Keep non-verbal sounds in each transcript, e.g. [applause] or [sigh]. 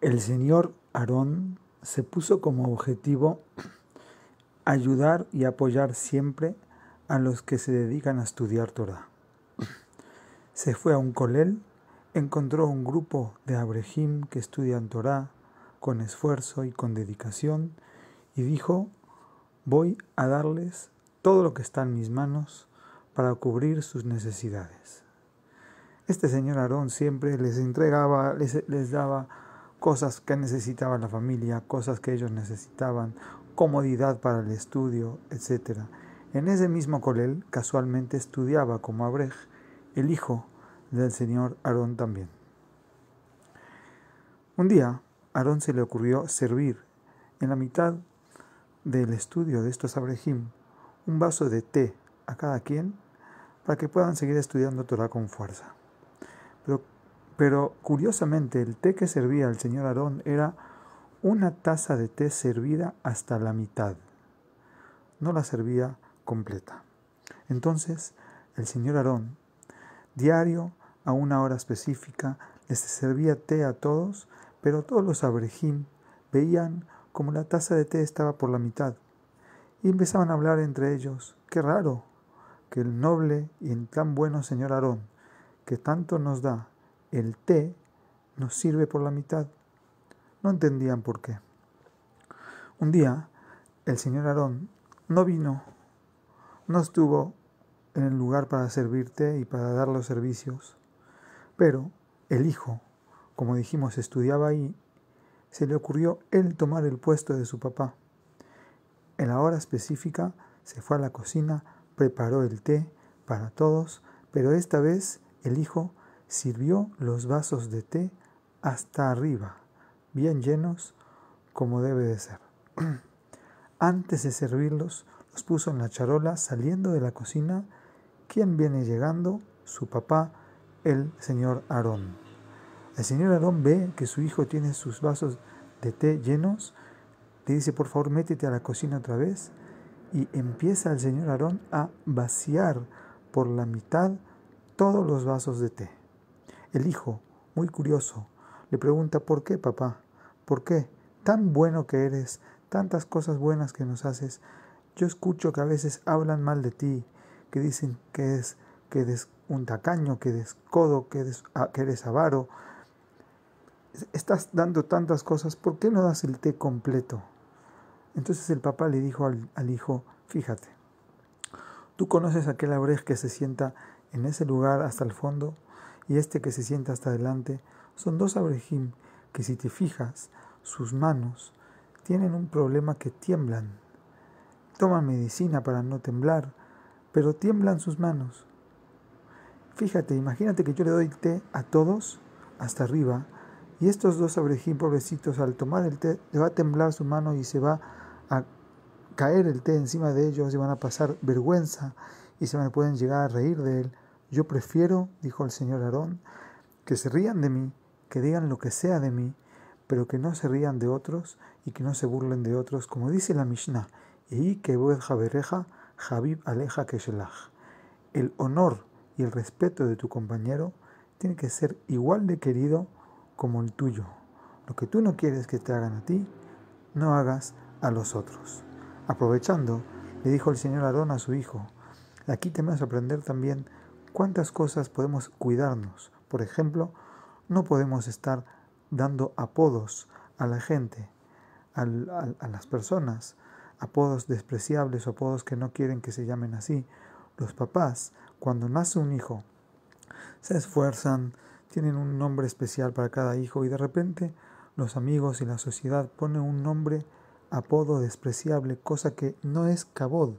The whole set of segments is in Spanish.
el señor Aarón se puso como objetivo [clears throat] ayudar y apoyar siempre a los que se dedican a estudiar Torah. [clears throat] Se fue a un colel, encontró un grupo de abrehim que estudian Torah con esfuerzo y con dedicación y dijo, voy a darles todo lo que está en mis manos para cubrir sus necesidades. Este señor Aarón siempre les entregaba, les, les daba cosas que necesitaba la familia, cosas que ellos necesitaban, comodidad para el estudio, etc. En ese mismo colel casualmente estudiaba como Abrej, el hijo del señor Aarón también. Un día, Aarón se le ocurrió servir en la mitad del estudio de estos Abrejim un vaso de té a cada quien para que puedan seguir estudiando Torah con fuerza. Pero pero curiosamente el té que servía el señor Aarón era una taza de té servida hasta la mitad. No la servía completa. Entonces el señor Aarón, diario a una hora específica, les servía té a todos, pero todos los abrejim veían como la taza de té estaba por la mitad. Y empezaban a hablar entre ellos, qué raro, que el noble y tan bueno señor Aarón, que tanto nos da el té nos sirve por la mitad. No entendían por qué. Un día, el señor Aarón no vino, no estuvo en el lugar para servirte y para dar los servicios, pero el hijo, como dijimos, estudiaba ahí, se le ocurrió él tomar el puesto de su papá. En la hora específica se fue a la cocina, preparó el té para todos, pero esta vez el hijo sirvió los vasos de té hasta arriba, bien llenos como debe de ser. [clears throat] Antes de servirlos, los puso en la charola saliendo de la cocina. ¿Quién viene llegando? Su papá, el señor Aarón. El señor Aarón ve que su hijo tiene sus vasos de té llenos, le dice, por favor, métete a la cocina otra vez, y empieza el señor Aarón a vaciar por la mitad todos los vasos de té. El hijo, muy curioso, le pregunta, ¿por qué, papá? ¿Por qué? Tan bueno que eres, tantas cosas buenas que nos haces. Yo escucho que a veces hablan mal de ti, que dicen que es que eres un tacaño, que eres codo, que eres, ah, que avaro. Estás dando tantas cosas, ¿por qué no das el té completo? Entonces el papá le dijo al, hijo, fíjate, tú conoces aquel abrej que se sienta en ese lugar hasta el fondo y este que se sienta hasta adelante son dos abrejim que si te fijas, sus manos tienen un problema que tiemblan. Toman medicina para no temblar, pero tiemblan sus manos. Fíjate, imagínate que yo le doy té a todos hasta arriba y estos dos abrejim, pobrecitos al tomar el té le va a temblar su mano y se va a caer el té encima de ellos y van a pasar vergüenza y se me pueden llegar a reír de él. Yo prefiero, dijo el señor Aarón, que se rían de mí, que digan lo que sea de mí, pero que no se rían de otros y que no se burlen de otros, como dice la Mishnah, y que jabereja, jabib aleja El honor y el respeto de tu compañero tiene que ser igual de querido como el tuyo. Lo que tú no quieres que te hagan a ti, no hagas a los otros. Aprovechando, le dijo el señor Aarón a su hijo, aquí te vas a aprender también ¿Cuántas cosas podemos cuidarnos? Por ejemplo, no podemos estar dando apodos a la gente, a, las personas, apodos despreciables o apodos que no quieren que se llamen así. Los papás, cuando nace un hijo, se esfuerzan, tienen un nombre especial para cada hijo y de repente los amigos y la sociedad ponen un nombre apodo despreciable, cosa que no es cabod,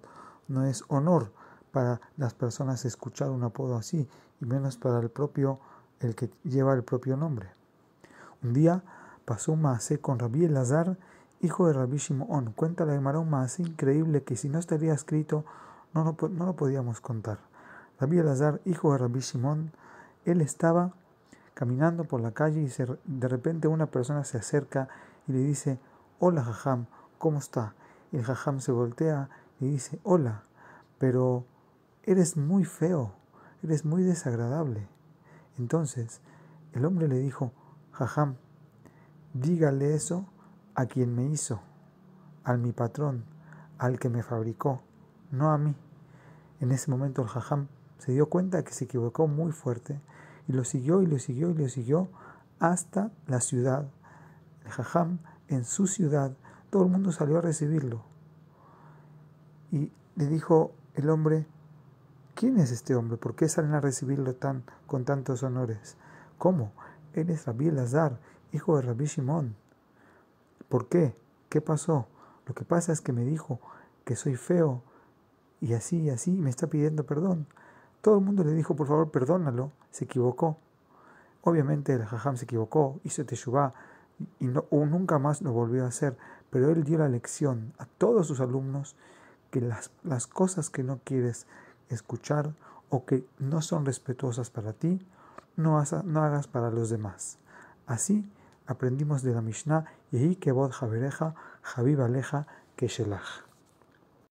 no es honor, para las personas escuchar un apodo así, y menos para el propio, el que lleva el propio nombre. Un día pasó un con Rabí Elazar, hijo de Rabí Shimon. Cuenta la un increíble que si no estaría escrito, no, lo podíamos contar. Rabí Elazar, hijo de Rabí Shimon, él estaba caminando por la calle y de repente una persona se acerca y le dice, hola Jajam, ¿cómo está? Y el Jajam se voltea y dice, hola, pero eres muy feo, eres muy desagradable. Entonces el hombre le dijo, Jajam, dígale eso a quien me hizo, al mi patrón, al que me fabricó, no a mí. En ese momento el Jajam se dio cuenta que se equivocó muy fuerte y lo siguió y lo siguió y lo siguió hasta la ciudad. El Jajam en su ciudad, todo el mundo salió a recibirlo. Y le dijo el hombre, ¿Quién es este hombre? ¿Por qué salen a recibirlo tan, con tantos honores? ¿Cómo? Él es Rabí Lazar, hijo de Rabí Shimón. ¿Por qué? ¿Qué pasó? Lo que pasa es que me dijo que soy feo y así y así me está pidiendo perdón. Todo el mundo le dijo, por favor, perdónalo, se equivocó. Obviamente el jajam se equivocó, hizo teshuvah y nunca más lo volvió a hacer, pero él dio la lección a todos sus alumnos que las cosas que no quieres escuchar o que no son respetuosas para ti, no, hagas para los demás. Así aprendimos de la Mishnah, que voz Javereja, Javib Aleja,